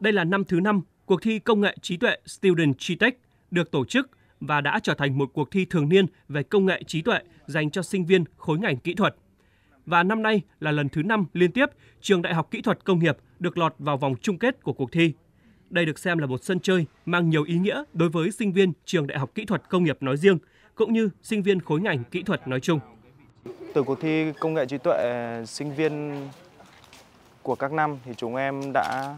Đây là năm thứ năm cuộc thi công nghệ trí tuệ Student Tech được tổ chức và đã trở thành một cuộc thi thường niên về công nghệ trí tuệ dành cho sinh viên khối ngành kỹ thuật. Và năm nay là lần thứ năm liên tiếp Trường Đại học Kỹ thuật Công nghiệp được lọt vào vòng chung kết của cuộc thi. Đây được xem là một sân chơi mang nhiều ý nghĩa đối với sinh viên Trường Đại học Kỹ thuật Công nghiệp nói riêng, cũng như sinh viên khối ngành kỹ thuật nói chung. Từ cuộc thi công nghệ trí tuệ sinh viên của các năm thì chúng em đã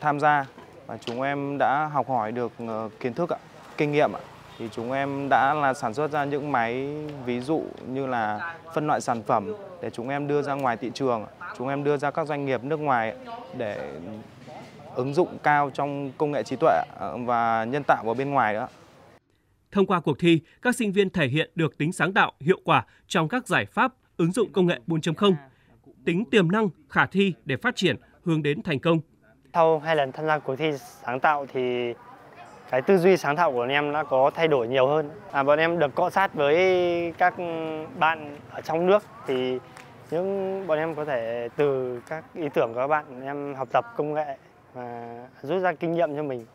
tham gia và chúng em đã học hỏi được ờ, kiến thức ạ, kinh nghiệm ạ. Thì chúng em đã là sản xuất ra những máy ví dụ như là phân loại sản phẩm để chúng em đưa ra ngoài thị trường, chúng em đưa ra các doanh nghiệp nước ngoài để ứng dụng cao trong công nghệ trí tuệ ờ, và nhân tạo ở bên ngoài nữa. Thông qua cuộc thi, các sinh viên thể hiện được tính sáng tạo, hiệu quả trong các giải pháp ứng dụng công nghệ 4.0, tính tiềm năng, khả thi để phát triển hướng đến thành công. Sau hai lần tham gia cuộc thi sáng tạo thì cái tư duy sáng tạo của bọn em đã có thay đổi nhiều hơn. À, bọn em được cọ sát với các bạn ở trong nước thì những bọn em có thể từ các ý tưởng của các bạn em học tập công nghệ và rút ra kinh nghiệm cho mình.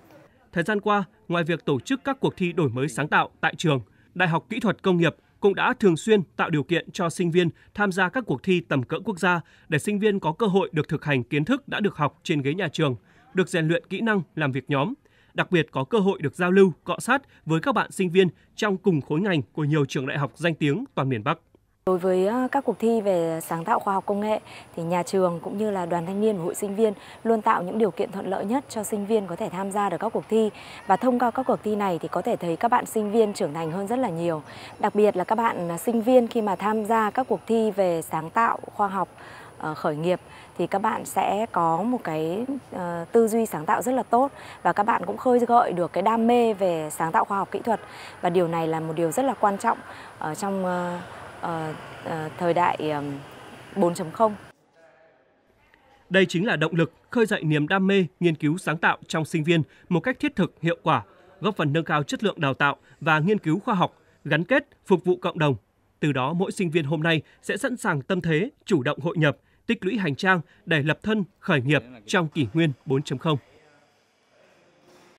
Thời gian qua, ngoài việc tổ chức các cuộc thi đổi mới sáng tạo tại trường, Đại học Kỹ thuật Công nghiệp cũng đã thường xuyên tạo điều kiện cho sinh viên tham gia các cuộc thi tầm cỡ quốc gia để sinh viên có cơ hội được thực hành kiến thức đã được học trên ghế nhà trường, được rèn luyện kỹ năng làm việc nhóm, đặc biệt có cơ hội được giao lưu, cọ sát với các bạn sinh viên trong cùng khối ngành của nhiều trường đại học danh tiếng toàn miền Bắc. Đối với ờ, các cuộc thi về sáng tạo khoa học công nghệ thì nhà trường cũng như là đoàn thanh niên và hội sinh viên luôn tạo những điều kiện thuận lợi nhất cho sinh viên có thể tham gia được các cuộc thi và thông qua các cuộc thi này thì có thể thấy các bạn sinh viên trưởng thành hơn rất là nhiều. Đặc biệt là các bạn à, sinh viên khi mà tham gia các cuộc thi về sáng tạo khoa học ờ, khởi nghiệp thì các bạn sẽ có một cái ờ, tư duy sáng tạo rất là tốt và các bạn cũng khơi gợi được cái đam mê về sáng tạo khoa học kỹ thuật và điều này là một điều rất là quan trọng ở trong Ờ, ờ, thời đại 4.0. Đây chính là động lực khơi dậy niềm đam mê, nghiên cứu sáng tạo trong sinh viên một cách thiết thực, hiệu quả, góp phần nâng cao chất lượng đào tạo và nghiên cứu khoa học, gắn kết, phục vụ cộng đồng. Từ đó mỗi sinh viên hôm nay sẽ sẵn sàng tâm thế, chủ động hội nhập, tích lũy hành trang để lập thân, khởi nghiệp trong kỷ nguyên 4.0.